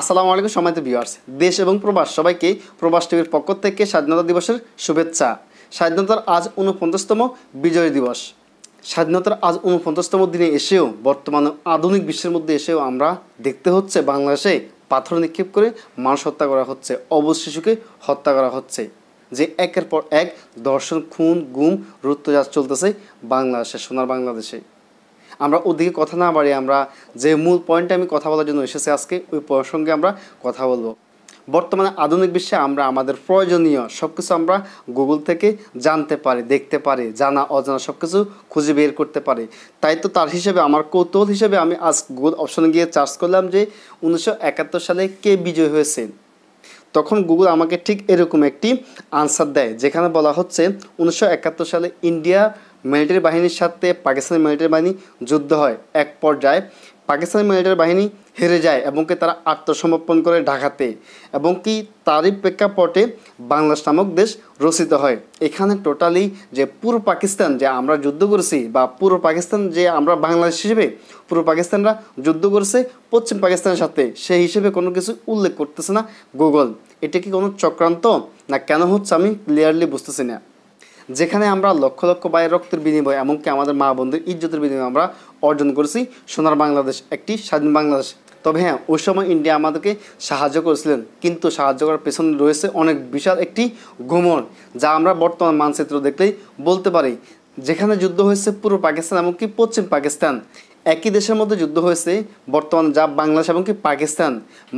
আসসালামু আলাইকুম সময়তে ভিউয়ার্স দেশ এবং প্রবাস সবাইকে প্রবাস টিভির পক্ষ থেকে স্বাধীনতা দিবসের শুভেচ্ছা স্বাধীনতার আজ উনপঞ্চাশতম বিজয় দিবস স্বাধীনতার আজ উনপঞ্চাশতম দিনে এসেও বর্তমানে আধুনিক বিশ্বের মধ্যে এসেও আমরা দেখতে হচ্ছে বাংলাদেশে পাথর নিক্ষেপ করে মানুষ হত্যা করা হচ্ছে অবশ শিশুকে হত্যা করা হচ্ছে যে একের পর এক দর্শন খুন গুম রুত্তজাজ চলতেছে বাংলাদেশে সোনার বাংলাদেশে আমরা ওদিকে কথা না বাড়ি আমরা যে মূল পয়েন্টে আমি কথা বলার জন্য এসেছি আজকে ওই প্রসঙ্গে আমরা কথা বলবো বর্তমানে আধুনিক বিশ্বে আমরা আমাদের প্রয়োজনীয় সব কিছু আমরা গুগল থেকে জানতে পারি দেখতে পারি জানা অজানা সব কিছু খুঁজে বের করতে পারি তাই তো তার হিসেবে আমার কৌতূহল হিসেবে আমি আজ গুগল অপশনে গিয়ে চার্জ করলাম যে উনিশশো সালে কে বিজয় হয়েছেন তখন গুগল আমাকে ঠিক এরকম একটি আনসার দেয় যেখানে বলা হচ্ছে উনিশশো সালে ইন্ডিয়া মিলিটারি বাহিনীর সাথে পাকিস্তানি মিলিটারি বাহিনী যুদ্ধ হয় এক পর্যায়ে পাকিস্তানি মিলিটারি বাহিনী হেরে যায় এবং কি তারা আত্মসমর্পণ করে ঢাকাতে এবং কি তারই প্রেক্ষাপটে বাংলাদেশ নামক দেশ রচিত হয় এখানে টোটালি যে পুরো পাকিস্তান যে আমরা যুদ্ধ করেছি বা পুরো পাকিস্তান যে আমরা বাংলাদেশ হিসেবে পুরো পাকিস্তানরা যুদ্ধ করেছে পশ্চিম পাকিস্তানের সাথে সেই হিসেবে কোনো কিছু উল্লেখ করতেছে না গুগল এটা কি কোনো চক্রান্ত না কেন হচ্ছে আমি ক্লিয়ারলি বুঝতেছি না যেখানে আমরা লক্ষ লক্ষ বাইয়ের রক্তের বিনিময় এমনকি আমাদের মা বোনদের ইজ্জতের বিনিময় আমরা অর্জন করেছি সোনার বাংলাদেশ একটি স্বাধীন বাংলাদেশ তবে হ্যাঁ ওই সময় ইন্ডিয়া আমাদেরকে সাহায্য করেছিলেন কিন্তু সাহায্য করার পেছনে রয়েছে অনেক বিশাল একটি ঘুমন যা আমরা বর্তমান মানচিত্র দেখলেই বলতে পারি যেখানে যুদ্ধ হয়েছে পূর্ব পাকিস্তান এমনকি পশ্চিম পাকিস্তান একই দেশের মধ্যে যুদ্ধ হয়েছে বর্তমান যা বাংলাদেশ এবং কি পাকিস্তান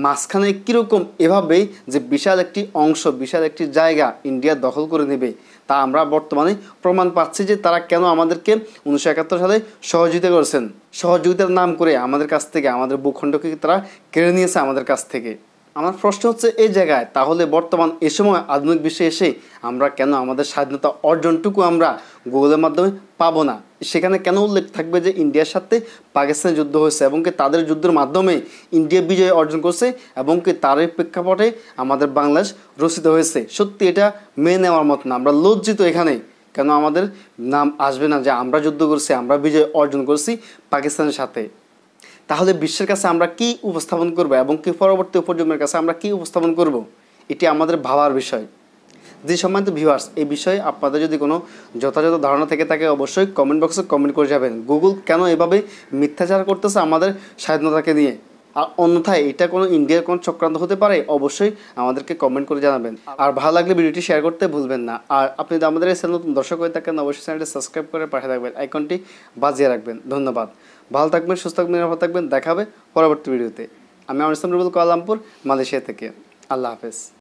মাঝখানে কীরকম এভাবে যে বিশাল একটি অংশ বিশাল একটি জায়গা ইন্ডিয়া দখল করে নেবে তা আমরা বর্তমানে প্রমাণ পাচ্ছি যে তারা কেন আমাদেরকে উনিশশো একাত্তর সালে সহযোগিতা করেছেন সহযোগিতার নাম করে আমাদের কাছ থেকে আমাদের ভূখণ্ডকে তারা কেড়ে নিয়েছে আমাদের কাছ থেকে আমার প্রশ্ন হচ্ছে এই জায়গায় তাহলে বর্তমান এ সময় আধুনিক বিশ্বে এসে আমরা কেন আমাদের স্বাধীনতা অর্জনটুকু আমরা গুগলের মাধ্যমে পাবো না সেখানে কেন উল্লেখ থাকবে যে ইন্ডিয়ার সাথে পাকিস্তানের যুদ্ধ হয়েছে এবং কি তাদের যুদ্ধের মাধ্যমে ইন্ডিয়া বিজয় অর্জন করছে এবং কি তার প্রেক্ষাপটে আমাদের বাংলাদেশ রচিত হয়েছে সত্যি এটা মেনে নেওয়ার মতো না আমরা লজ্জিত এখানে কেন আমাদের নাম আসবে না যে আমরা যুদ্ধ করছি আমরা বিজয় অর্জন করছি পাকিস্তানের সাথে তাহলে বিশ্বের কাছে আমরা কি উপস্থাপন করব এবং কি পরবর্তী প্রজন্মের কাছে আমরা কি উপস্থাপন করব এটি আমাদের ভাবার বিষয় যে সম্মানিত ভিউয়ার্স এই বিষয়ে আপনাদের যদি কোনো যথাযথ ধারণা থেকে থাকে অবশ্যই কমেন্ট বক্সে কমেন্ট করে যাবেন গুগল কেন এভাবে মিথ্যাচার করতেছে আমাদের স্বাধীনতাকে নিয়ে আর অন্যথায় এটা কোনো ইন্ডিয়ার কোনো চক্রান্ত হতে পারে অবশ্যই আমাদেরকে কমেন্ট করে জানাবেন আর ভালো লাগলে ভিডিওটি শেয়ার করতে ভুলবেন না আর আপনি যদি আমাদের এই চ্যানেল নতুন দর্শক হয়ে থাকেন অবশ্যই চ্যানেলটি সাবস্ক্রাইব করে পাঠিয়ে থাকবেন আইকনটি বাজিয়ে রাখবেন ধন্যবাদ ভালো থাকবেন সুস্থ থাকবেন নিরাপদ থাকবেন দেখাবে পরবর্তী ভিডিওতে আমি আমার ইসলাম রুবুল কলামপুর মালয়েশিয়া থেকে আল্লাহ হাফেজ